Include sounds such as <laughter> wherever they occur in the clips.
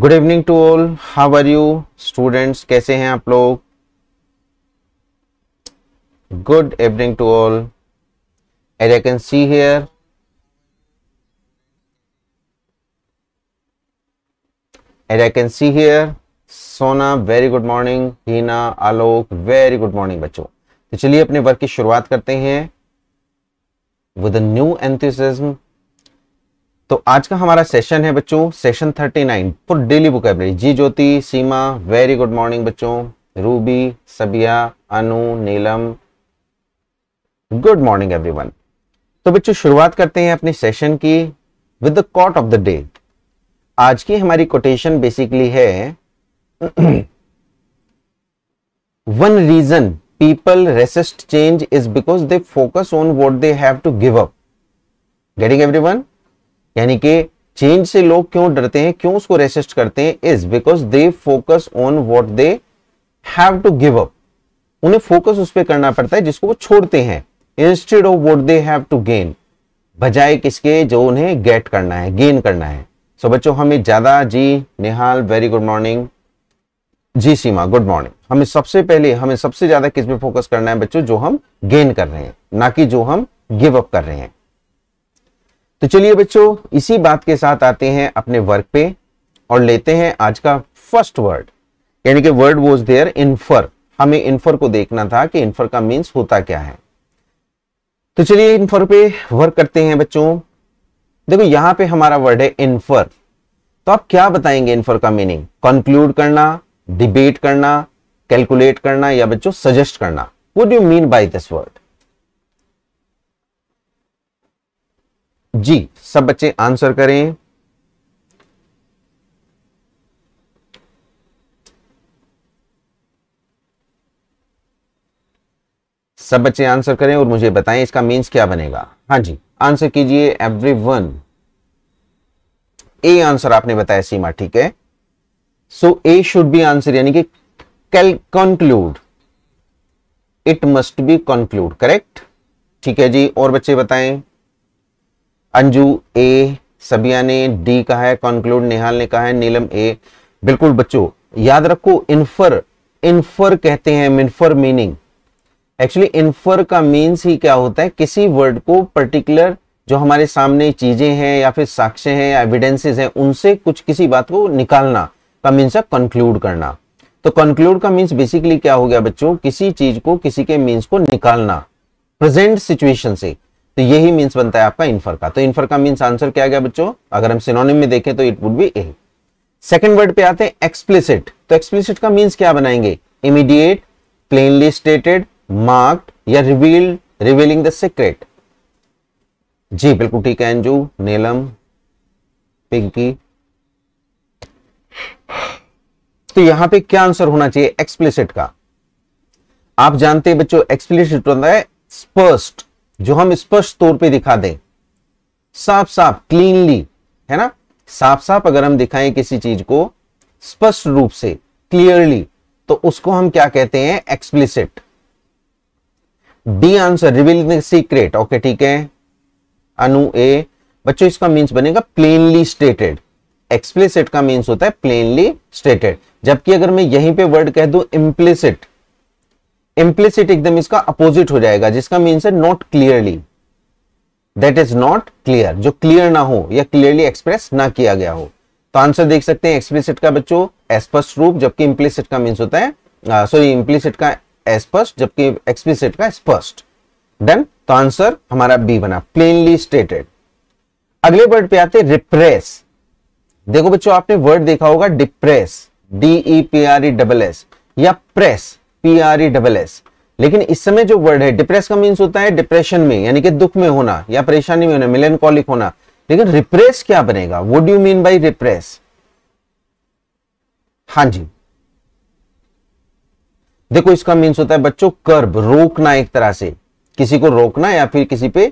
Good evening to all how are you students कैसे हैं आप लोग good evening to all as I can see here as I can see here Sona very good morning Heena Alok very good morning बच्चों तो चलिए अपने work की शुरुआत करते हैं विद न्यू एंथुसिज्म तो आज का हमारा सेशन है बच्चों सेशन 39 फॉर डेली बुक जी Jyoti Seema very good morning बच्चों Ruby Sabiya Anu Neelam good morning everyone तो बच्चों शुरुआत करते हैं अपने सेशन की with the quote of the day आज की हमारी कोटेशन बेसिकली है one reason people resist change is because they focus on what they have to give up getting one यानी कि चेंज से लोग क्यों डरते हैं क्यों उसको रेसिस्ट करते हैं is because they focus on what they have to give up उन्हें फोकस उस पर करना पड़ता है जिसको वो छोड़ते हैं instead of what they have to gain बजाय किसके जो उन्हें गेट करना है गेन करना है सो so, बच्चों हमें ज़्यादा जी निहाल वेरी गुड मॉर्निंग जी सीमा गुड मॉर्निंग हमें सबसे पहले हमें सबसे ज़्यादा किस पे फोकस करना है बच्चों जो हम गेन कर रहे हैं ना कि जो हम गिव अप कर रहे हैं तो चलिए बच्चों इसी बात के साथ आते हैं अपने वर्क पे और लेते हैं आज का फर्स्ट वर्ड यानी कि वर्ड वॉज देयर इन्फर हमें इन्फर को देखना था कि इन्फर का मीन्स होता क्या है तो चलिए इन्फर पे वर्क करते हैं बच्चों देखो यहां पे हमारा वर्ड है इनफर तो आप क्या बताएंगे इन्फर का मीनिंग कंक्लूड करना डिबेट करना कैलकुलेट करना या बच्चों सजेस्ट करना वो do mean by this word जी सब बच्चे आंसर करें सब बच्चे आंसर करें और मुझे बताएं इसका मींस क्या बनेगा हाँ जी आंसर कीजिए एवरी वन ए आंसर आपने बताया सीमा ठीक है so A should be answer यानी कि cal conclude it must be conclude correct ठीक है जी और बच्चे बताएं अंजू ए सबिया ने डी कहा है कॉन्क्लूड नेहाल ने कहा है नीलम ए बिल्कुल बच्चों याद रखो इन्फर इन्फर कहते हैं मिनफर मीनिंग एक्चुअली इन्फर का मीन्स ही क्या होता है किसी वर्ड को पर्टिकुलर जो हमारे सामने चीजें हैं या फिर साक्ष्य हैं या एविडेंसेस हैं उनसे कुछ किसी बात को निकालना का मीन्स है कंक्लूड करना तो कंक्लूड का मीन्स बेसिकली क्या हो गया बच्चों किसी चीज को किसी के मीन्स को निकालना प्रेजेंट सिचुएशन से तो यही मीन्स बनता है आपका इन्फर का तो इन्फर का मीन्स आंसर क्या गया बच्चों अगर हम सिनोनिम में देखें तो it would be a second word पे आते हैं एक्सप्लिसिट तो एक्सप्लिसिट का मीन्स क्या बनाएंगे इमीडिएट प्लेनली स्टेटेड मार्क्ड या रिवील्ड रिवीलिंग द सीक्रेट जी बिल्कुल ठीक है अंजू नीलम पिंकी तो यहां पे क्या आंसर होना चाहिए एक्सप्लिसिट का आप जानते हैं बच्चों एक्सप्लिसिट होता है स्पष्ट जो हम स्पष्ट तौर पे दिखा दें साफ साफ क्लीनली है ना साफ साफ अगर हम दिखाएं किसी चीज को स्पष्ट रूप से क्लियरली तो उसको हम क्या कहते हैं explicit D answer reveal secret okay ठीक है अनु ए बच्चों इसका मीन्स बनेगा प्लेनली स्टेटेड एक्सप्लिसिट का मीन्स होता है प्लेनली स्टेटेड जबकि अगर मैं यहीं पे वर्ड कह दू इम्प्लिसिट इम्प्लिसिट एकदम इसका अपोजिट हो जाएगा जिसका मीन्स है not clearly that is not clear जो क्लियर ना हो या क्लियरली एक्सप्रेस ना किया गया हो तो आंसर देख सकते हैं एक्सप्लिसिट का बच्चों एस्पष्ट रूप जबकि इम्प्लिसिट का मीन्स होता है सॉरी इम्प्लिसिट का एस्पष्ट जबकि एक्सप्लिसिट का स्पष्ट डन तो आंसर हमारा बी बना प्लेनली स्टेटेड अगले वर्ड पे आते रिप्रेस देखो बच्चों आपने वर्ड देखा होगा depress D E P R E double S या press P R E double S लेकिन इस समय जो वर्ड है डिप्रेस का मीन्स होता है डिप्रेशन में यानी कि दुख में होना या परेशानी में होना मिलेनकॉलिक होना लेकिन रिप्रेस क्या बनेगा वो डू मीन बाई रिप्रेस हाँ जी देखो इसका मीन्स होता है बच्चों कर्ब रोकना एक तरह से किसी को रोकना या फिर किसी पे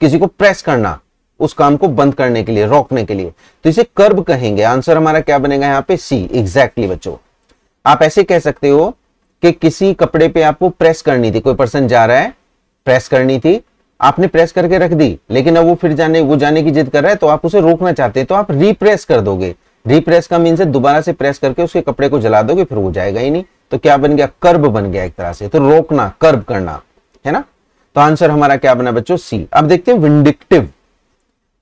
किसी को प्रेस करना उस काम को बंद करने के लिए रोकने के लिए तो इसे कर्ब कहेंगे आंसर हमारा क्या बनेगा यहां पे सी एग्जैक्टली exactly बच्चों आप ऐसे कह सकते हो कि किसी कपड़े पे आपको प्रेस करनी थी कोई पर्सन जा रहा है प्रेस करनी थी आपने प्रेस करके रख दी लेकिन अब वो फिर जाने वो जाने की जिद कर रहा है तो आप उसे रोकना चाहते हैं तो आप रिप्रेस कर दोगे रिप्रेस का मीन दोबारा से प्रेस करके उसके कपड़े को जला दोगे फिर वो जाएगा ही नहीं तो क्या बन गया कर्ब बन गया एक तरह से तो रोकना कर्ब करना है ना तो आंसर हमारा क्या बना बच्चों सी अब देखते हैं विंडिक्टिव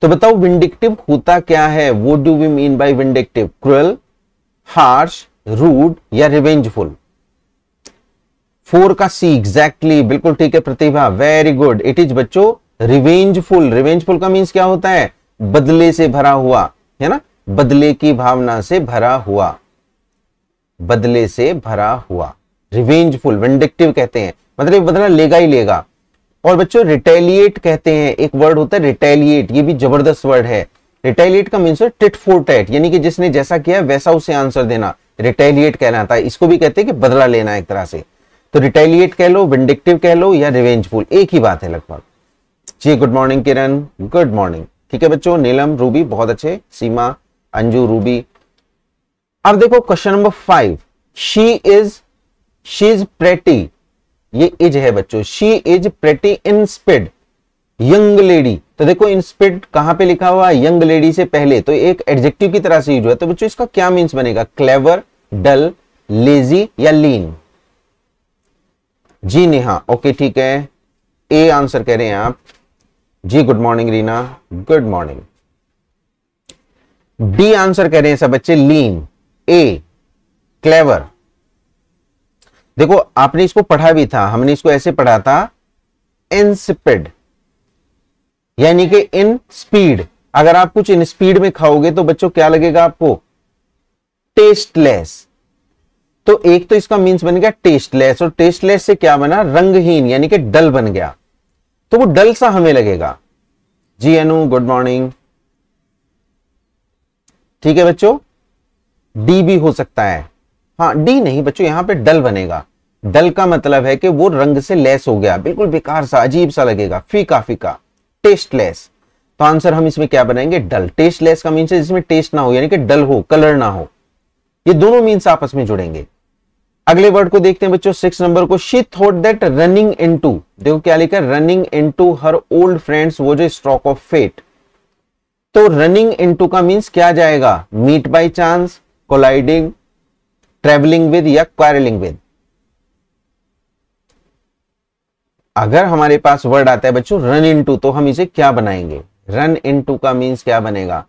तो बताओ विंडिक्टिव होता क्या है वो do we mean by vindictive cruel harsh rude या रिवेंजफुल फोर का सी एग्जैक्टली बिल्कुल ठीक है Pratibha very good it is बच्चों रिवेंजफुल रिवेंजफुल का मीन्स क्या होता है बदले से भरा हुआ है ना बदले की भावना से भरा हुआ बदले से भरा हुआ रिवेंजफुल वेंडिक्टिव कहते हैं मतलब बदला लेगा ही लेगा और बच्चों रिटेलिएट कहते हैं एक वर्ड होता है रिटेलिएट ये भी जबरदस्त वर्ड है रिटेलिएट का मीन्स टिट फोर टैट यानी कि जिसने जैसा किया वैसा उसे आंसर देना रिटेलिएट कहना था इसको भी कहते हैं कि बदला लेना एक तरह से तो रिटेलिएट कह लो विंडिक्टिव कह लो या रिवेंजफुल एक ही बात है लगभग जी good morning Kiran good morning ठीक है बच्चों नीलम रूबी बहुत अच्छे सीमा अंजू रूबी अब देखो question number five she is she is pretty ये इज है बच्चों she is pretty insipid young lady तो देखो इन स्पिड कहां पे लिखा हुआ यंग लेडी से पहले तो एक एडजेक्टिव की तरह से यूज हुआ तो बच्चों इसका क्या मीन्स बनेगा क्लेवर डल लेजी या लीन जी नेहा ओके ठीक है ए आंसर कह रहे हैं आप जी good morning Reena good morning B answer कह रहे हैं सब बच्चे लीन ए क्लेवर देखो आपने इसको पढ़ा भी था हमने इसको ऐसे पढ़ा था इंसिपिड यानी कि इन स्पीड अगर आप कुछ इन स्पीड में खाओगे तो बच्चों क्या लगेगा आपको टेस्टलेस तो एक तो इसका मीन्स बन गया टेस्टलेस और टेस्टलेस से क्या बना रंगहीन यानी कि डल बन गया तो वो डल सा हमें लगेगा जी अनु गुड मॉर्निंग ठीक है बच्चों डी भी हो सकता है हाँ डी नहीं बच्चों यहां पे डल बनेगा डल का मतलब है कि वो रंग से लेस हो गया बिल्कुल बेकार सा अजीब सा लगेगा फीका फीका टेस्टलेस तो आंसर हम इसमें क्या बनाएंगे डल टेस्टलेस का मीन्स जिसमें टेस्ट ना हो यानी कि डल हो कलर ना हो ये दोनों मीन्स आपस में जुड़ेंगे अगले वर्ड को देखते हैं बच्चों सिक्स नंबर को she thought that running into देखो क्या लिखा running into her old friends वो जो स्ट्रोक ऑफ फेट तो रनिंग इनटू का मींस क्या जाएगा meet by chance colliding travelling with या क्वारलिंग विद अगर हमारे पास वर्ड आता है बच्चों रन इनटू तो हम इसे क्या बनाएंगे रन इनटू का मींस क्या बनेगा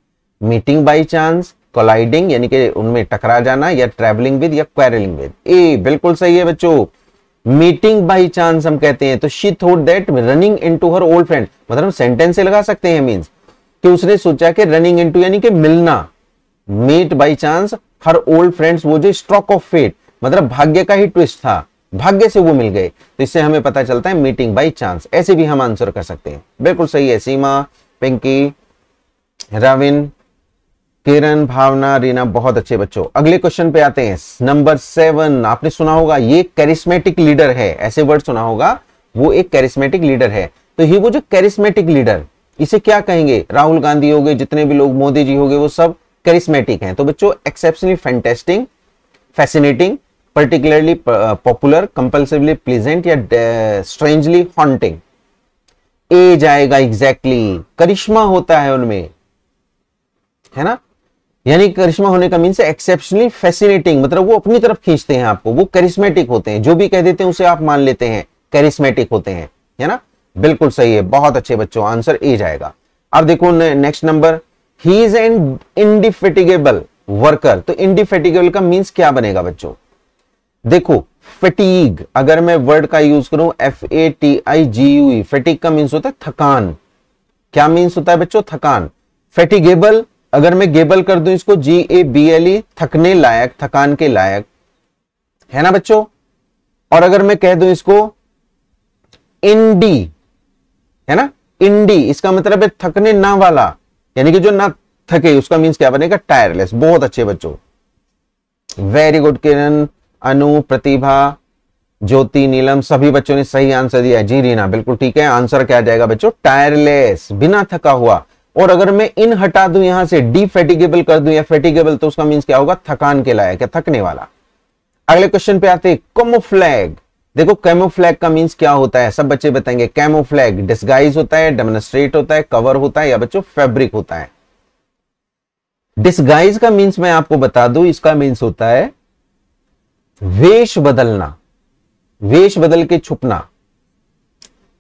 मीटिंग बाई चांस कोलाइडिंग यानी कि उनमें टकरा जाना या ट्रेवलिंग विद या क्वेरलिंग विद ए बिल्कुल सही है बच्चों मीटिंग बाई चांस हम कहते हैं तो she thought that running into her old friend मतलब हम सेंटेंस से लगा सकते हैं मीन्स कि उसने सोचा कि रनिंग इन टू यानी कि मिलना meet by chance her old friends वो जो स्ट्रोक ऑफ फेट मतलब भाग्य का ही ट्विस्ट था भाग्य से वो मिल गए तो इससे हमें पता चलता है मीटिंग बाई चांस ऐसे भी हम आंसर कर सकते हैं बिल्कुल सही है सीमा पिंकी रविन किरण भावना रीना बहुत अच्छे बच्चों अगले क्वेश्चन पे आते हैं नंबर सेवन आपने सुना होगा ये कैरिस्मेटिक लीडर है ऐसे वर्ड सुना होगा वो एक कैरिस्मेटिक लीडर है तो ये वो जो कैरिस्मेटिक लीडर इसे क्या कहेंगे राहुल गांधी हो गए जितने भी लोग मोदी जी हो गए वो सब कैरिस्मेटिक हैं तो बच्चों exceptionally fantastic fascinating particularly popular compulsively pleasant या स्ट्रेंजली हॉन्टिंग एज आएगा एग्जैक्टली exactly. करिश्मा होता है उनमें है ना यानी करिश्मा होने का मीन्स एक्सेप्शनली फैसिनेटिंग मतलब वो अपनी तरफ खींचते हैं आपको वो करिस्मेटिक होते हैं जो भी कह देते हैं उसे आप मान लेते हैं करिस्मेटिक होते हैं है ना बिल्कुल सही है बहुत अच्छे बच्चों आंसर ए जाएगा अब देखो next number he is an indefatigable worker तो इंडिफेटिगेबल का मीन्स क्या बनेगा बच्चों देखो फटीग अगर मैं वर्ड का यूज करूं F A T I G U fatigue का मीन्स होता है थकान क्या मीन्स होता है बच्चों थकान फेटिगेबल अगर मैं गेबल कर दूं इसको जी ए बी एल ई थकने लायक थकान के लायक है ना बच्चों और अगर मैं कह दूं इसको इंडी है ना इंडी इसका मतलब है थकने ना वाला यानी कि जो ना थके उसका मीन्स क्या बनेगा टायरलेस बहुत अच्छे बच्चों वेरी गुड किरण अनु प्रतिभा ज्योति नीलम सभी बच्चों ने सही आंसर दिया है जी रीना बिल्कुल ठीक है आंसर क्या जाएगा बच्चों टायरलेस बिना थका हुआ और अगर मैं इन हटा दू यहां से डिफेटिगेबल कर दू या फेटिगेबल तो उसका मीन्स क्या होगा थकान के लायक है थकने वाला अगले क्वेश्चन पे आते कमोफ्लैग देखो कैमोफ्लैग का मीन्स क्या होता है सब बच्चे बताएंगे कैमोफ्लैग डिस्गाइज होता है डेमोनस्ट्रेट होता है कवर होता है या बच्चों फैब्रिक होता है डिस्गाइज का मीन्स मैं आपको बता दू इसका मीन्स होता है वेश बदलना वेश बदल के छुपना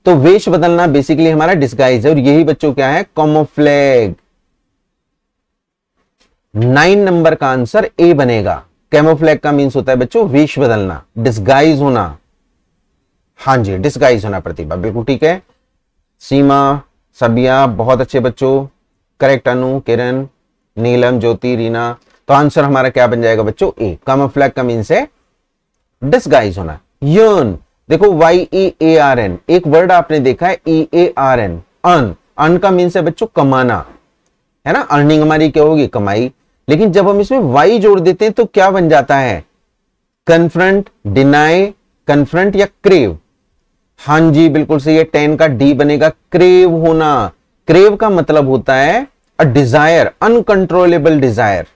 तो वेश बदलना बेसिकली हमारा डिस्गाइज है और यही बच्चों क्या है कॉमोफ्लेग नाइन नंबर का आंसर ए बनेगा कैमोफ्लैग का मीन्स होता है बच्चों वेश बदलना डिस्गाइज होना हाँ जी डिस्गाइज होना प्रतिभा बिल्कुल ठीक है सीमा सबिया बहुत अच्छे बच्चों करेक्ट अनु किरण नीलम ज्योति रीना तो आंसर हमारा क्या बन जाएगा बच्चों ए कैमोफ्लैग का मीन्स है डिस्गाइज होना यर्न देखो Y E A R N एक वर्ड आपने देखा है ई ए आर एन अन अन का मीन्स है बच्चों कमाना है ना अर्निंग हमारी क्या होगी कमाई लेकिन जब हम इसमें वाई जोड़ देते हैं तो क्या बन जाता है कन्फ्रंट डिनाई कन्फ्रंट या क्रेव हां जी बिल्कुल सही है टेन का डी बनेगा क्रेव होना क्रेव का मतलब होता है अ डिजायर अनकंट्रोलेबल डिजायर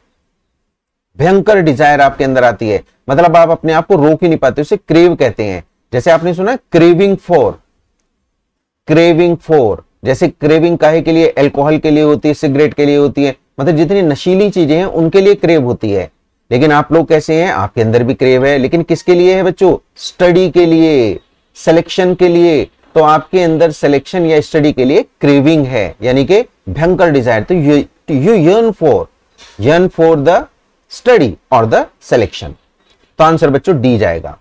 भयंकर डिजायर आपके अंदर आती है मतलब आप अपने आप को रोक ही नहीं पाते उसे क्रेव कहते हैं जैसे आपने सुना क्रेविंग फॉर क्रेविंग फॉर जैसे क्रेविंग काहे के लिए एल्कोहल के लिए होती है सिगरेट के लिए होती है मतलब जितनी नशीली चीजें हैं उनके लिए क्रेव होती है लेकिन आप लोग कैसे हैं आपके अंदर भी क्रेव है लेकिन किसके लिए है बच्चों स्टडी के लिए सिलेक्शन के लिए तो आपके अंदर सिलेक्शन या स्टडी के लिए क्रेविंग है यानी कि भयंकर डिजायर तो you yearn for yearn for the study और द सिलेक्शन तो आंसर बच्चों डी जाएगा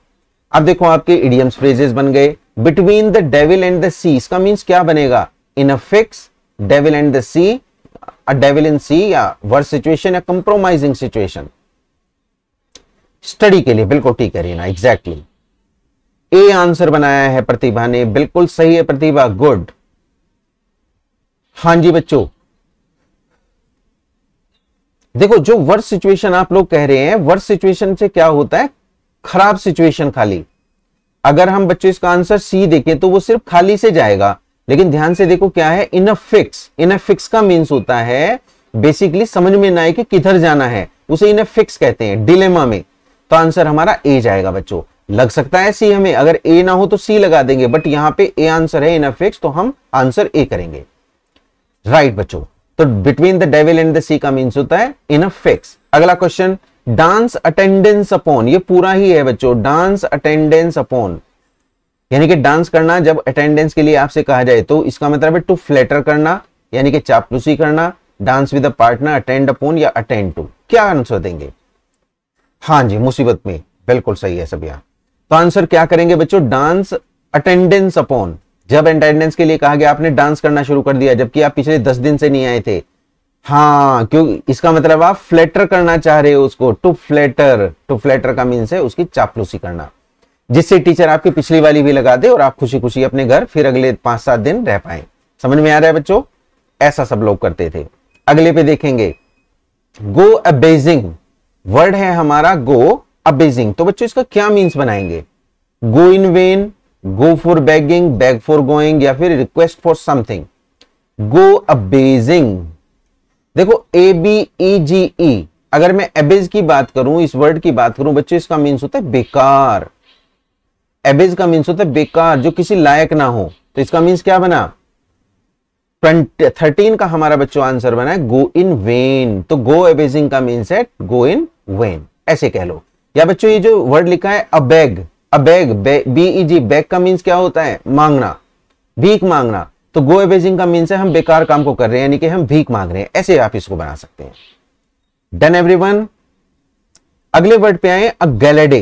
अब देखो आपके इडियम्स फ्रेजेस बन गए between the devil and the sea इसका मीन्स क्या बनेगा in a fix devil and the sea a devil in sea या वर्स सिचुएशन या कंप्रोमाइजिंग सिचुएशन स्टडी के लिए बिल्कुल ठीक है रीना एग्जैक्टली ए आंसर बनाया है प्रतिभा ने बिल्कुल सही है प्रतिभा गुड हां जी बच्चों देखो जो वर्स सिचुएशन आप लोग कह रहे हैं वर्स सिचुएशन से क्या होता है खराब सिचुएशन खाली अगर हम बच्चों इसका आंसर सी देखें तो वो सिर्फ खाली से जाएगा लेकिन ध्यान से देखो क्या है इन फिक्स इन फिक्स का मीन्स होता है बेसिकली समझ में ना आए कि किधर जाना है उसे इन फिक्स कहते हैं डिलेमा में तो आंसर हमारा ए जाएगा बच्चों लग सकता है सी हमें अगर ए ना हो तो सी लगा देंगे बट यहां पे ए आंसर है इन फिक्स तो हम आंसर ए करेंगे राइट right, बच्चों तो between the devil and the sea का मीन्स होता है इन फिक्स अगला क्वेश्चन डांस अटेंडेंस अपॉन ये पूरा ही है बच्चों डांस अटेंडेंस अपॉन यानी कि डांस करना जब अटेंडेंस के लिए आपसे कहा जाए तो इसका मतलब है टू फ्लेटर करना यानी कि चापलूसी करना dance with a partner attend upon या अटेंड टू क्या आंसर देंगे हाँ जी मुसीबत में बिल्कुल सही है सभी तो आंसर क्या करेंगे बच्चों डांस अटेंडेंस अपॉन जब अटेंडेंस के लिए कहा गया आपने डांस करना शुरू कर दिया जबकि आप पिछले दस दिन से नहीं आए थे हाँ क्यों इसका मतलब आप फ्लेटर करना चाह रहे हो उसको टू फ्लेटर टू फ्लेटर का मीन्स है उसकी चापलूसी करना जिससे टीचर आपकी पिछली वाली भी लगा दे और आप खुशी खुशी अपने घर फिर अगले पांच सात दिन रह पाए समझ में आ रहा है बच्चों ऐसा सब लोग करते थे अगले पे देखेंगे गो अबेजिंग वर्ड है हमारा गो अबेजिंग तो बच्चों इसका क्या मीन्स बनाएंगे go in vain go for begging beg for going या फिर request for something go abegging देखो ए बी ई जी ई अगर मैं एबेज की बात करूं इस वर्ड की बात करूं बच्चों इसका मीन्स होता है बेकार एबेज का मीन्स होता है बेकार जो किसी लायक ना हो तो इसका मीन्स क्या बना थर्टीन का हमारा बच्चों आंसर बना है गो इन वेन तो गो एबेजिंग का मीन्स है गो इन वेन ऐसे कह लो या बच्चों ये जो वर्ड लिखा है abeg abeg B E G beg का मीन्स क्या होता है मांगना भीख मांगना तो गो एवेजिंग का मीन है हम बेकार काम को कर रहे हैं यानी कि हम भीख मांग रहे हैं ऐसे आप इसको बना सकते हैं डन एवरीवन अगले वर्ड पे आए अ गैलेडे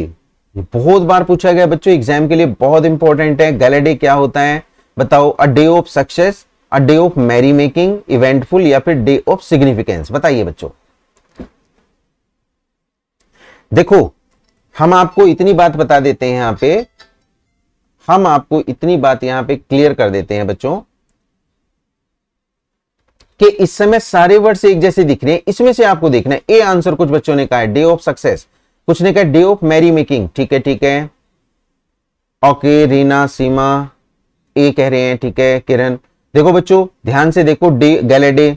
बहुत बार पूछा गया बच्चों एग्जाम के लिए बहुत इंपॉर्टेंट है गैलेडे क्या होता है बताओ a day of success a day of merry making eventful या फिर डे ऑफ सिग्निफिकेंस बताइए बच्चों देखो हम आपको इतनी बात बता देते हैं यहां पे हम आपको इतनी बात यहां पे क्लियर कर देते हैं बच्चों कि इस समय सारे वर्ड्स एक जैसे दिख रहे हैं इसमें से आपको देखना है ए आंसर कुछ बच्चों ने कहा है डे ऑफ सक्सेस कुछ ने कहा डे ऑफ मैरी मेकिंग ठीक है ठीक है ओके रीना सीमा ए कह रहे हैं ठीक है किरण देखो बच्चों ध्यान से देखो day gala day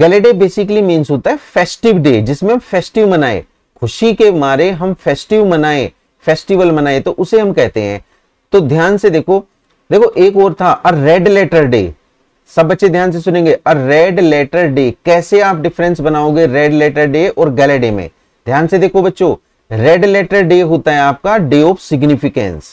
gala day basically means होता है फेस्टिव डे जिसमें हम फेस्टिव मनाए खुशी के मारे हम फेस्टिव मनाए फेस्टिवल मनाए तो उसे हम कहते हैं तो ध्यान से देखो देखो एक और था अ रेड लेटर डे सब बच्चे ध्यान से सुनेंगे अ रेड लेटर डे कैसे आप डिफरेंस बनाओगे रेड लेटर डे और गैले डे में ध्यान से देखो बच्चों रेड लेटर डे होता है आपका डे ऑफ सिग्निफिकेंस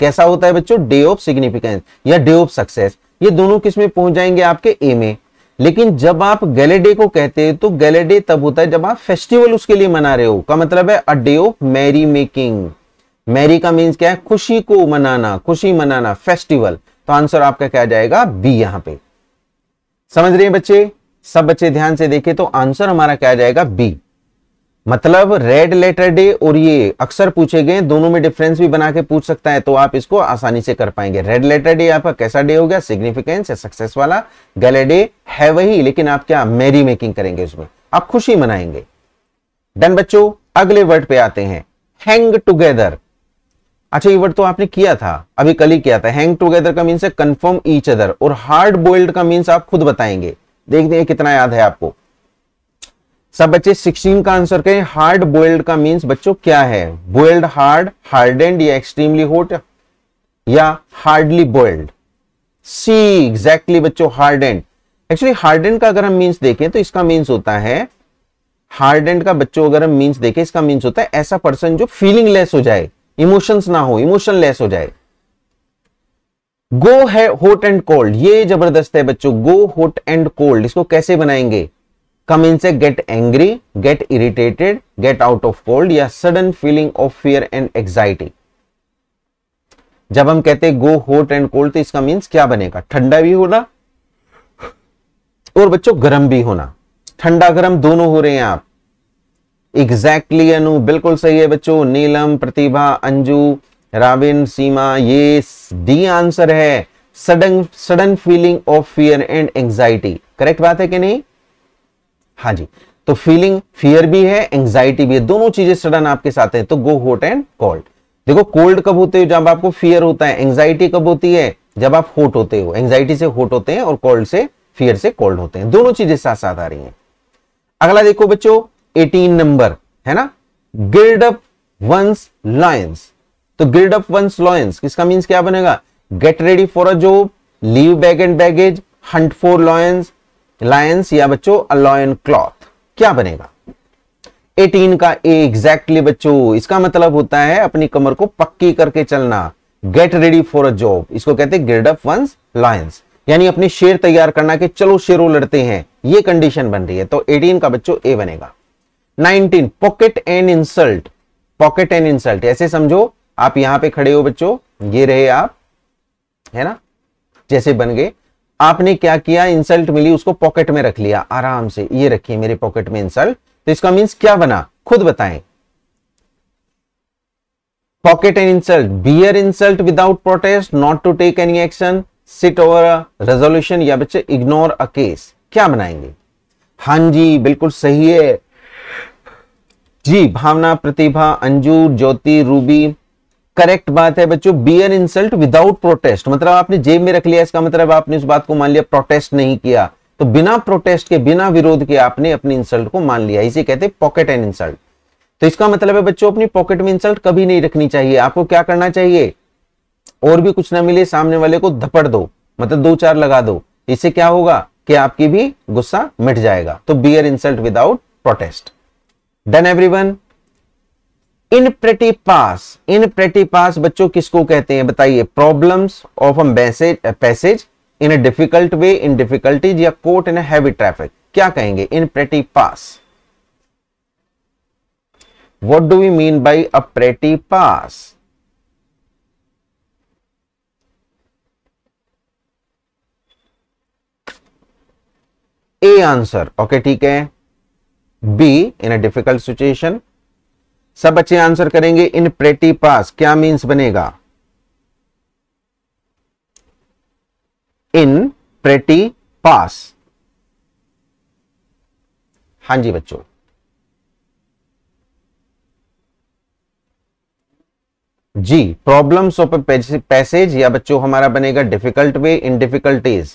कैसा होता है बच्चों डे ऑफ सिग्निफिकेंस या डे ऑफ सक्सेस ये दोनों किस में पहुंच जाएंगे आपके ए में लेकिन जब आप गैले डे को कहते हैं तो गैले डे तब होता है जब आप फेस्टिवल उसके लिए मना रहे हो का मतलब है a day of merry making merry का मीन्स क्या है खुशी को मनाना खुशी मनाना फेस्टिवल तो आंसर आपका क्या जाएगा बी यहां पे समझ रहे हैं बच्चे सब बच्चे ध्यान से देखें तो आंसर हमारा क्या जाएगा बी मतलब रेड लेटर डे और ये अक्सर पूछे गए दोनों में डिफरेंस भी बना के पूछ सकता है तो आप इसको आसानी से कर पाएंगे रेड लेटर डे आपका कैसा डे हो गया सिग्निफिकेंस या सक्सेस वाला गले डे है वही लेकिन आप क्या मेरी मेकिंग करेंगे उसमें आप खुशी मनाएंगे डन बच्चों अगले वर्ड पे आते हैं हैंग टुगेदर अच्छा ये वर्ड तो आपने किया था अभी कल ही किया था हैंग टूगेदर का मीन्स है कंफर्म ईच अदर और हार्ड बोइल्ड का मीन्स आप खुद बताएंगे देखते हैं कितना याद है आपको सब बच्चे 16 का आंसर करें हार्ड बोइल्ड का मीन्स बच्चों क्या है बोइल्ड हार्ड हार्डेंड या एक्सट्रीमली होट या हार्डली बोइल्ड सी एग्जैक्टली बच्चों हार्डेंड एक्चुअली हार्डेंड का अगर हम मीन्स देखें तो इसका मीन्स होता है हार्डेंड का बच्चों अगर हम मीन्स देखें इसका मीन्स होता है ऐसा पर्सन जो फीलिंग लेस हो जाए इमोशंस ना हो इमोशन लेस हो जाए गो है हॉट एंड कोल्ड ये जबरदस्त है बच्चों गो हॉट एंड कोल्ड इसको कैसे बनाएंगे कम इन से get angry get irritated get out of cold या sudden feeling of fear and anxiety जब हम कहते हैं गो हॉट एंड कोल्ड तो इसका मीन्स क्या बनेगा ठंडा भी होना और बच्चों गर्म भी होना ठंडा गर्म दोनों हो रहे हैं आप एग्जैक्टली अनु बिल्कुल सही है बच्चों नीलम प्रतिभा अंजू राविन सीमा ये डी आंसर है sudden sudden feeling of fear and anxiety correct बात है कि नहीं हाँ जी तो फीलिंग फियर भी है एंग्जाइटी भी है दोनों चीजें सडन आपके साथ हैं तो गो होट एंड कोल्ड देखो कोल्ड कब होते हो जब आपको फियर होता है एंग्जाइटी कब होती है जब आप होट होते हो एंग्जाइटी से होट होते हैं और कोल्ड से फियर से कोल्ड होते हैं दोनों चीजें साथ साथ आ रही हैं अगला देखो बच्चों 18 नंबर है ना गिल्ड अप वंस लॉयंस तो गिल्ड अप वंस लॉयंस किसका मीन्स क्या बनेगा get ready for a job leave bag and baggage hunt for loins lions या बच्चों अ लॉयन क्लॉथ क्या बनेगा 18 का ए एग्जैक्टली बच्चों इसका मतलब होता है अपनी कमर को पक्की करके चलना get ready for a job इसको कहते हैं गिल्ड अप वंस लॉयंस यानी अपने शेर तैयार करना के चलो शेरों लड़ते हैं ये कंडीशन बन रही है तो 18 का बच्चों ए बनेगा nineteen pocket and insult pocket and insult ऐसे समझो आप यहां पे खड़े हो बच्चों ये रहे आप है ना जैसे बन गए आपने क्या किया इंसल्ट मिली उसको पॉकेट में रख लिया आराम से ये रखिए मेरे पॉकेट में इंसल्ट तो इसका मींस क्या बना खुद बताएं pocket and insult bear insult without protest not to take any action sit over resolution या बच्चे इग्नोर अ केस क्या बनाएंगे हां जी बिल्कुल सही है जी भावना प्रतिभा अंजू ज्योति रूबी करेक्ट बात है बच्चों be an insult without protest मतलब आपने जेब में रख लिया इसका मतलब आपने उस बात को मान लिया प्रोटेस्ट नहीं किया तो बिना प्रोटेस्ट के बिना विरोध के आपने अपनी इंसल्ट को मान लिया इसे कहते हैं पॉकेट एंड इंसल्ट तो इसका मतलब है बच्चों अपनी पॉकेट में इंसल्ट कभी नहीं रखनी चाहिए आपको क्या करना चाहिए और भी कुछ ना मिले सामने वाले को धपड़ दो मतलब दो चार लगा दो इससे क्या होगा कि आपकी भी गुस्सा मिट जाएगा तो bear insult without protest done everyone in pretty pass in pretty pass बच्चों किसको कहते हैं बताइए problems of a passage in a difficult way in difficulties या कोर्ट इन हैवी ट्रैफिक क्या कहेंगे in pretty pass what do we mean by a pretty pass A answer okay ठीक है B in a difficult situation सब बच्चे answer करेंगे इन pretty पास क्या means बनेगा इन प्रेटी पास हां जी बच्चों जी प्रॉब्लम्स ऑफ पैसेज या बच्चों हमारा बनेगा difficult way in difficulties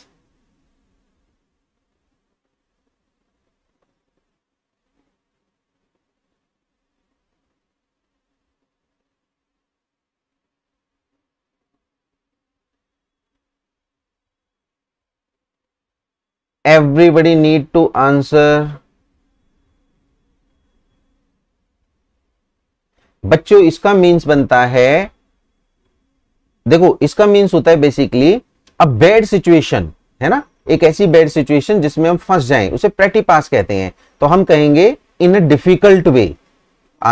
everybody need to answer बच्चों इसका मीन्स बनता है देखो इसका मीन्स होता है बेसिकली अ बेड सिचुएशन है ना एक ऐसी बेड सिचुएशन जिसमें हम फंस जाएं उसे प्रेटी पास कहते हैं तो हम कहेंगे इन अ डिफिकल्ट वे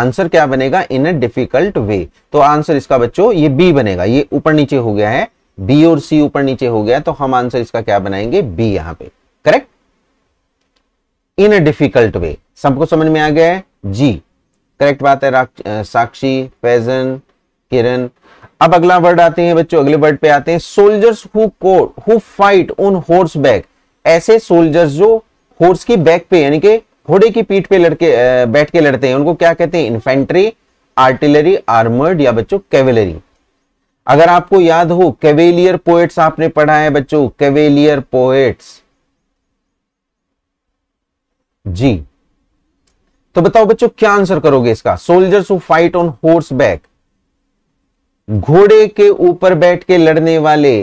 आंसर क्या बनेगा इन अ डिफिकल्ट वे तो आंसर इसका बच्चों ये बी बनेगा ये ऊपर नीचे हो गया है बी और सी ऊपर नीचे हो गया तो हम आंसर इसका क्या बनाएंगे बी यहां पर करेक्ट इन अ डिफिकल्ट वे सबको समझ में आ गया है जी करेक्ट बात है साक्षी फैजन किरण अब अगला वर्ड आते हैं बच्चों अगले वर्ड पे आते हैं soldiers who who fight on horseback ऐसे सोल्जर्स जो हॉर्स की बैक पे यानी कि घोड़े की पीठ पे लड़के बैठ के लड़ते हैं उनको क्या कहते हैं इन्फेंट्री आर्टिलरी आर्मर्ड या बच्चों कैवेलरी अगर आपको याद हो कैवेलियर पोएट्स आपने पढ़ा है बच्चों कैवेलियर पोएट्स जी तो बताओ बच्चों क्या आंसर करोगे इसका soldiers fight on horseback घोड़े के ऊपर बैठ के लड़ने वाले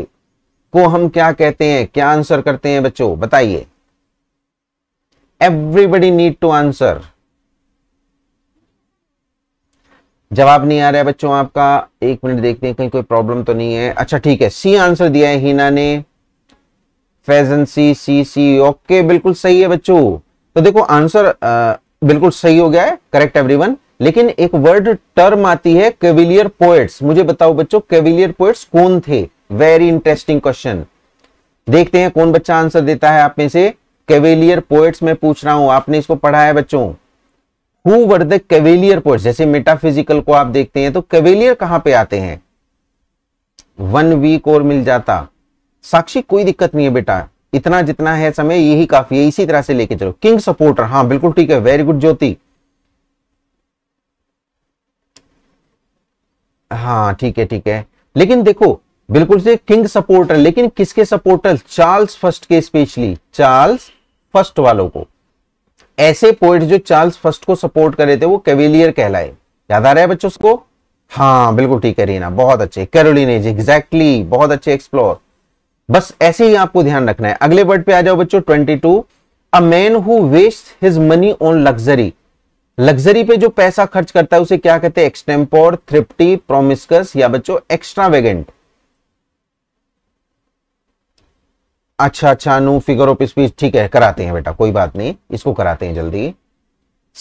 को हम क्या कहते हैं क्या आंसर करते हैं बच्चों बताइए एवरीबडी नीड टू आंसर जवाब नहीं आ रहा है बच्चों आपका एक मिनट देखते हैं कहीं कोई प्रॉब्लम तो नहीं है अच्छा ठीक है सी आंसर दिया है हीना ने फैजन सी सी सी ओके बिल्कुल सही है बच्चों तो देखो आंसर बिल्कुल सही हो गया है करेक्ट एवरीवन लेकिन एक वर्ड टर्म आती है कैविलियर पोएट्स मुझे बताओ बच्चों केविलियर पोएट्स कौन थे वेरी इंटरेस्टिंग क्वेश्चन देखते हैं कौन बच्चा आंसर देता है आप में से कैविलियर पोएट्स में पूछ रहा हूं आपने इसको पढ़ा है बच्चों who were the cavalier poets जैसे मेटाफिजिकल को आप देखते हैं तो कैविलियर कहां पे आते हैं वन वीक और मिल जाता साक्षी कोई दिक्कत नहीं है बेटा इतना जितना है समय यही काफी है इसी तरह से लेके चलो किंग सपोर्टर हाँ बिल्कुल ठीक है वेरी गुड ज्योति हाँ ठीक है ठीक है लेकिन देखो बिल्कुल से किंग सपोर्टर लेकिन किसके सपोर्टर चार्ल्स फर्स्ट के स्पेशली चार्ल्स फर्स्ट वालों को ऐसे पोइट जो चार्ल्स फर्स्ट को सपोर्ट कर रहे थे वो कैवेलियर कहलाए याद आ रहा है बच्चों को हाँ बिल्कुल ठीक है रीना बहुत अच्छे कैरोलिन एग्जैक्टली बहुत अच्छे एक्सप्लोर बस ऐसे ही आपको ध्यान रखना है अगले वर्ड पे आ जाओ बच्चों twenty two a man who waste his money on luxury luxury पे जो पैसा खर्च करता है उसे क्या कहते हैं एक्सटेम्पोर थ्रिप्टी प्रोमिस्कस या बच्चों एक्स्ट्रावेगेंट अच्छा अच्छा नो फिगर ऑफ स्पीच ठीक है कराते हैं बेटा कोई बात नहीं इसको कराते हैं जल्दी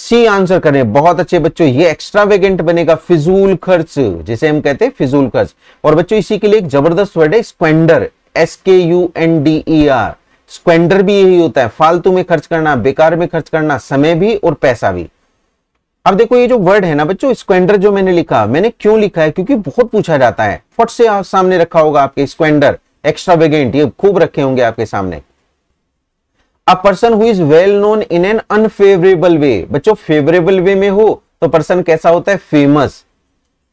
सी आंसर करें बहुत अच्छे बच्चों ये एक्स्ट्रावेगेंट बनेगा फिजूल खर्च जिसे हम कहते हैं फिजूल खर्च और बच्चों इसी के लिए एक जबरदस्त वर्ड है squander S K U N D E e R squander भी यही होता है फालतू में खर्च करना बेकार में खर्च करना समय भी और पैसा भी अब देखो ये जो वर्ड है ना बच्चों स्क्वेंडर जो मैंने लिखा मैंने क्यों लिखा है क्योंकि बहुत पूछा जाता है फट से आप सामने रखा होगा आपके स्क्वेंडर एक्स्ट्रावेगेंट ये खूब रखे होंगे आपके सामने a person who is well known in an unfavourable way बच्चों फेवरेबल वे में हो तो पर्सन कैसा होता है फेमस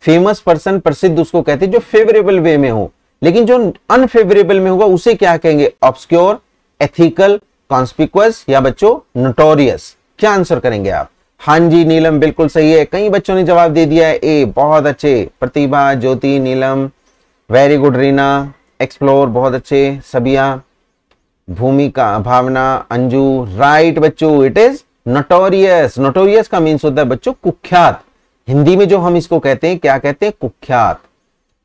फेमस पर्सन प्रसिद्ध उसको कहते हैं जो फेवरेबल वे में हो लेकिन जो अनफेवरेबल में होगा उसे क्या कहेंगे ऑब्सक्योर एथिकल कॉन्स्पिक्वस या बच्चों नोटोरियस क्या आंसर करेंगे आप हां जी नीलम बिल्कुल सही है कई बच्चों ने जवाब दे दिया है ए बहुत अच्छे Pratibha Jyoti Neelam very good Reena explore बहुत अच्छे सबिया भूमिका भावना अंजू राइट बच्चों इट इज नोटोरियस नोटोरियस का मीन्स होता है बच्चों कुख्यात हिंदी में जो हम इसको कहते हैं क्या कहते हैं कुख्यात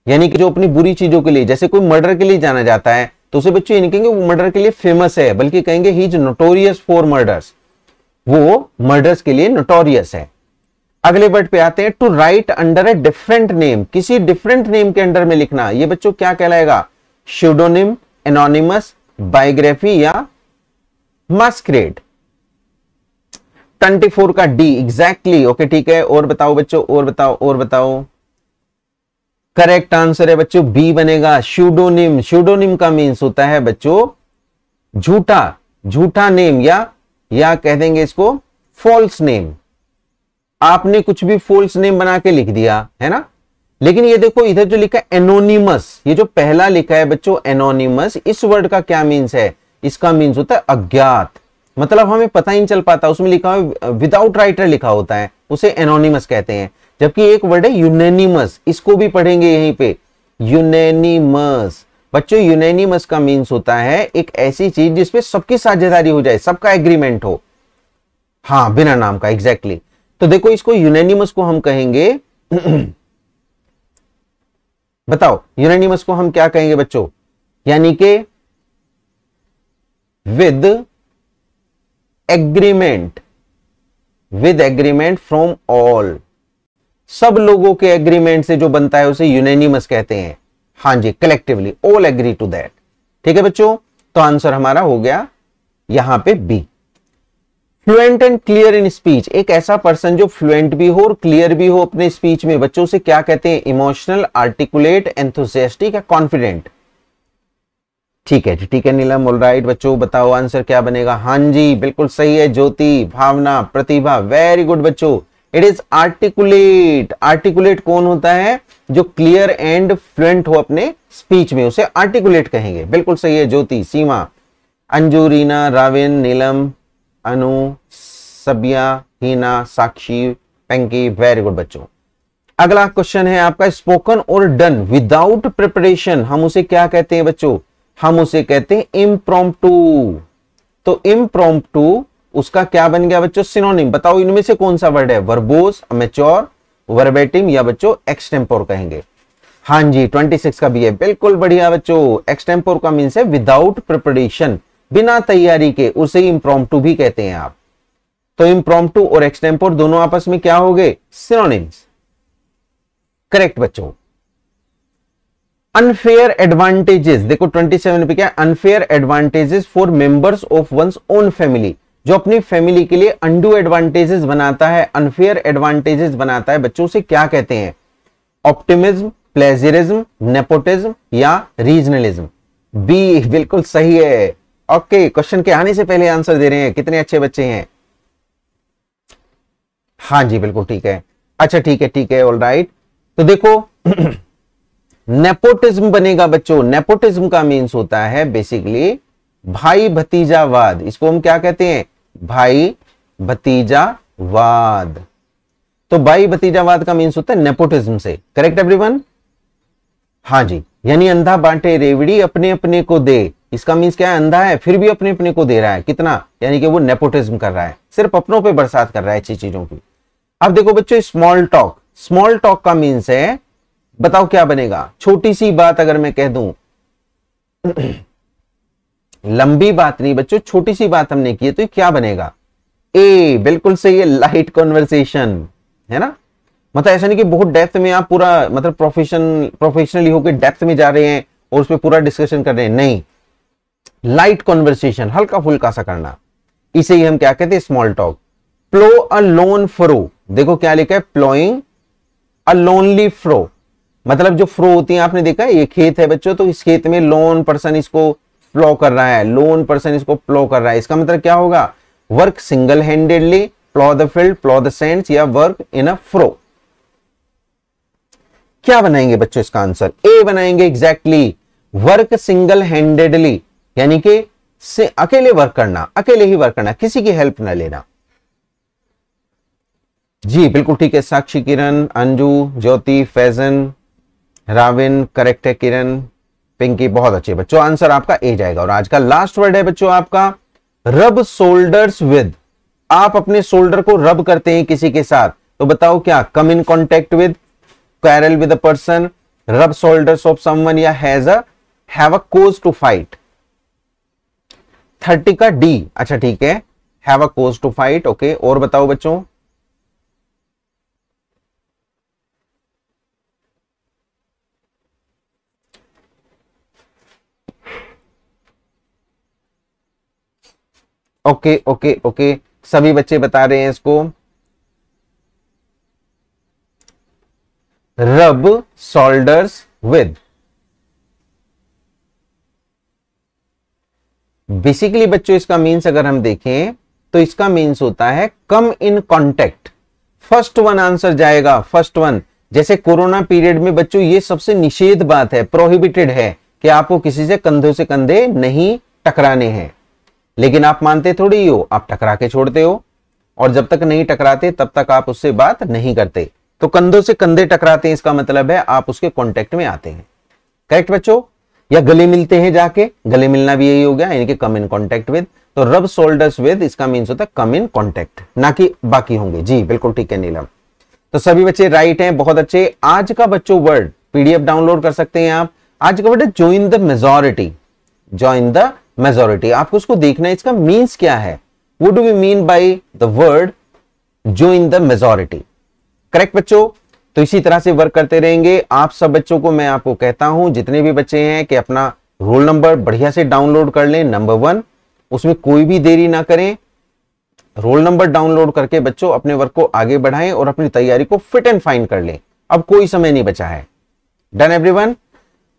यानी कि जो अपनी बुरी चीजों के लिए जैसे कोई मर्डर के लिए जाना जाता है तो उसे बच्चों ये नहीं कहेंगे वो मर्डर के लिए फेमस है बल्कि कहेंगे he is notorious for murders वो मर्डर्स के लिए नोटोरियस है अगले वर्ड पे आते हैं to write under a different name किसी डिफरेंट नेम के अंडर में लिखना ये बच्चों क्या कहलाएगा शिवडोनिम एनोनिमस बायोग्राफी या मास्क्रेड 24 का डी एग्जैक्टली ओके ठीक है और बताओ बच्चों और बताओ और बताओ करेक्ट आंसर है बच्चों बी बनेगा शूडोनिम शूडोनिम का मीन्स होता है बच्चों झूठा झूठा नेम या या कह देंगे इसको फॉल्स नेम आपने कुछ भी फॉल्स नेम बना के लिख दिया है ना लेकिन ये देखो इधर जो लिखा है एनोनिमस ये जो पहला लिखा है बच्चों एनोनिमस इस वर्ड का क्या मीन्स है इसका मीन्स होता है अज्ञात मतलब हमें पता ही नहीं चल पाता उसमें लिखा हुआ विदाउट राइटर लिखा होता है उसे एनोनिमस कहते हैं जबकि एक वर्ड है यूनेनिमस इसको भी पढ़ेंगे यहीं पे यूनेनिमस बच्चों यूनेनिमस का मींस होता है एक ऐसी चीज जिसपे सबकी साझेदारी हो जाए सबका एग्रीमेंट हो हाँ बिना नाम का एग्जैक्टली exactly. तो देखो इसको यूनेनिमस को हम कहेंगे <clears throat> बताओ यूनेनिमस को हम क्या कहेंगे बच्चों यानी कि with agreement with agreement from all सब लोगों के एग्रीमेंट से जो बनता है उसे यूनेनिमस कहते हैं हां जी collectively all agree to that ठीक है बच्चों तो आंसर हमारा हो गया यहां पे be fluent and clear in speech एक ऐसा पर्सन जो फ्लुएंट भी हो और क्लियर भी हो अपने स्पीच में बच्चों से क्या कहते हैं इमोशनल आर्टिकुलेट एंथुसियास्टिक या कॉन्फिडेंट ठीक है जी ठीक है नीलम ऑल राइट बच्चों बताओ आंसर क्या बनेगा हाँ जी बिल्कुल सही है ज्योति भावना प्रतिभा वेरी गुड बच्चों इट इज आर्टिकुलेट आर्टिकुलेट कौन होता है जो क्लियर एंड फ्लुएंट हो अपने स्पीच में उसे आर्टिकुलेट कहेंगे बिल्कुल सही है ज्योति सीमा अंजू रीना राविन नीलम अनु सबिया हीना साक्षी पंकी वेरी गुड बच्चों अगला क्वेश्चन है आपका स्पोकन और डन विदाउट प्रिपरेशन हम उसे क्या कहते हैं बच्चों हम उसे कहते हैं इम्प्रोम्प्टू तो इम्प्रोम्प्टू उसका क्या बन गया बच्चों सिनोनिम बताओ इनमें से कौन सा वर्ड है वर्बोस अमेच्योर वर्बेटिम या बच्चों एक्सटेम्पोर कहेंगे हाँ जी 26 का भी है बिल्कुल बढ़िया बच्चों एक्सटेम्पोर का मीन्स है विदाउट प्रिपरेशन बिना तैयारी के उसे इम्प्रोम्प्टू भी कहते हैं आप तो इम्प्रोम्प्टू और एक्सटेम्पोर दोनों आपस में क्या हो गए सिनोनिम्स करेक्ट बच्चों अनफेयर एडवांटेजेस देखो 27 पे क्या unfair advantages for members of one's own family जो अपनी फैमिली के लिए अंडू एडवांटेजेस बनाता है अनफेयर एडवांटेजेस बनाता है बच्चों से क्या कहते हैं ऑप्टिमिज्म प्लेजरिज्म नेपोटिज्म या रीजनलिज्म बी बिल्कुल सही है ओके okay, क्वेश्चन के आने से पहले आंसर दे रहे हैं कितने अच्छे बच्चे हैं हाँ जी बिल्कुल ठीक है अच्छा ठीक है ठीक है ऑल राइट तो देखो नेपोटिज्म बनेगा बच्चों नेपोटिज्म का मीन्स होता है बेसिकली भाई भतीजावाद इसको हम क्या कहते हैं भाई भतीजावाद तो भाई भतीजावाद का मीन्स होता है नेपोटिज्म से करेक्ट एवरीवन हाँ जी यानी अंधा बांटे रेवड़ी अपने अपने को दे इसका मीन्स क्या है अंधा है फिर भी अपने अपने को दे रहा है कितना यानी कि वो नेपोटिज्म कर रहा है सिर्फ अपनों पे बरसात कर रहा है अच्छी चीजों की अब देखो बच्चों स्मॉल टॉक स्मॉल टॉक का मीन्स है बताओ क्या बनेगा छोटी सी बात अगर मैं कह दूं लंबी बात नहीं बच्चों छोटी सी बात हमने की है तो क्या बनेगा ए बिल्कुल सही है लाइट कॉन्वर्सेशन है ना मतलब ऐसा नहीं कि बहुत डेप्थ में आप पूरा मतलब प्रोफेशन प्रोफेशनली होकर डेप्थ में जा रहे हैं और उसमें पूरा डिस्कशन कर रहे हैं नहीं लाइट कॉन्वर्सेशन हल्का फुल्का सा करना इसे ही हम क्या कहते हैं small talk plough a lone furrow देखो क्या लिखा है प्लोइंग अ लोनली फ्रो मतलब जो फ्रो होती है आपने देखा ये खेत है बच्चों तो इस खेत में लोन पर्सन इसको प्लो कर रहा है लोन पर्सन इसको प्लो कर रहा है इसका मतलब क्या होगा work single handedly plough the field plough the sense या वर्क इन अ फ्रो क्या बनाएंगे बच्चों इसका आंसर ए बनाएंगे एग्जैक्टली वर्क सिंगल हैंडेडली यानी कि से अकेले वर्क करना अकेले ही वर्क करना किसी की हेल्प ना लेना जी बिल्कुल ठीक है साक्षी किरण अंजू ज्योति फैजन राविन करेक्ट है किरण पिंकी बहुत अच्छी बच्चों आंसर आपका ए जाएगा और आज का लास्ट वर्ड है बच्चों आपका रब शोल्डर्स विद आप अपने शोल्डर को रब करते हैं किसी के साथ तो बताओ क्या come in contact with carol with a person rub shoulders of someone या has of a cause to fight thirty का डी अच्छा ठीक है have a cause to fight okay और बताओ बच्चों ओके ओके ओके सभी बच्चे बता रहे हैं इसको रब सोल्डर्स विद बेसिकली बच्चों इसका मीन्स अगर हम देखें तो इसका मीन्स होता है come in contact first one answer जाएगा फर्स्ट वन जैसे कोरोना पीरियड में बच्चों ये सबसे निषेध बात है प्रोहिबिटेड है कि आपको किसी से कंधों से कंधे नहीं टकराने हैं लेकिन आप मानते थोड़ी हो आप टकरा के छोड़ते हो और जब तक नहीं टकराते तब तक आप उससे बात नहीं करते तो कंधों से कंधे टकराते हैं इसका मतलब है आप उसके कॉन्टेक्ट में आते हैं करेक्ट बच्चों या गले मिलते हैं जाके गले मिलना भी यही हो गया यानी कि कम इन कॉन्टेक्ट विद तो रब सोल्डर्स विद इसका मीन्स होता है कम इन कॉन्टेक्ट ना कि बाकी होंगे जी बिल्कुल ठीक है नीलम तो सभी बच्चे राइट हैं बहुत अच्छे आज का बच्चों वर्ड पीडीएफ डाउनलोड कर सकते हैं आप आज का वर्ड है join the majority join the majority आपको उसको देखना है इसका मीन्स क्या है वो do we mean by the word जो इन द मेजोरिटी करेक्ट बच्चों तो इसी तरह से वर्क करते रहेंगे आप सब बच्चों को मैं आपको कहता हूं जितने भी बच्चे हैं कि अपना रोल नंबर बढ़िया से डाउनलोड कर लें नंबर वन उसमें कोई भी देरी ना करें रोल नंबर डाउनलोड करके बच्चों अपने वर्क को आगे बढ़ाएं और अपनी तैयारी को फिट एंड फाइन कर लें अब कोई समय नहीं बचा है डन एवरीवन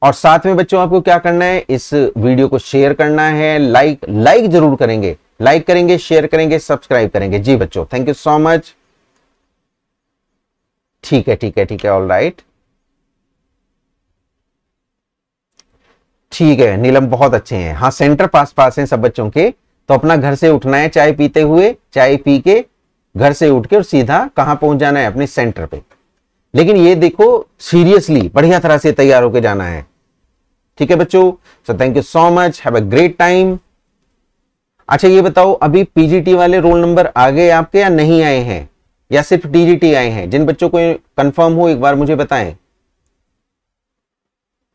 और साथ में बच्चों आपको क्या करना है इस वीडियो को शेयर करना है लाइक लाइक जरूर करेंगे लाइक करेंगे शेयर करेंगे सब्सक्राइब करेंगे जी बच्चों थैंक यू सो मच ठीक है ठीक है ठीक है ऑल राइट ठीक है नीलम बहुत अच्छे हैं हाँ सेंटर पास पास हैं सब बच्चों के तो अपना घर से उठना है चाय पीते हुए चाय पी के घर से उठ के और सीधा कहां पहुंच जाना है अपने सेंटर पे लेकिन ये देखो सीरियसली बढ़िया तरह से तैयार होकर जाना है ठीक है बच्चों so thank you so much have a great time अच्छा ये बताओ अभी पीजीटी वाले रोल नंबर आ गए आपके या नहीं आए हैं या सिर्फ डीजीटी आए हैं जिन बच्चों को कंफर्म हो एक बार मुझे बताएं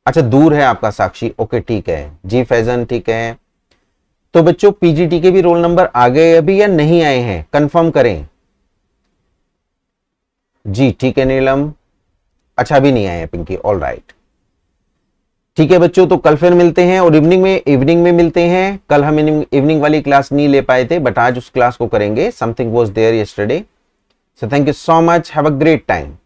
अच्छा दूर है आपका साक्षी ओके ठीक है जी फैजन ठीक है तो बच्चों पीजीटी के भी रोल नंबर आ गए अभी या नहीं आए हैं कंफर्म करें जी ठीक है नीलम अच्छा भी नहीं आया पिंकी ऑल राइट ठीक है बच्चों तो कल फिर मिलते हैं और इवनिंग में इवनिंग में मिलते हैं कल हम इवनिंग वाली क्लास नहीं ले पाए थे बट आज उस क्लास को करेंगे something was there yesterday so thank you so much have a great time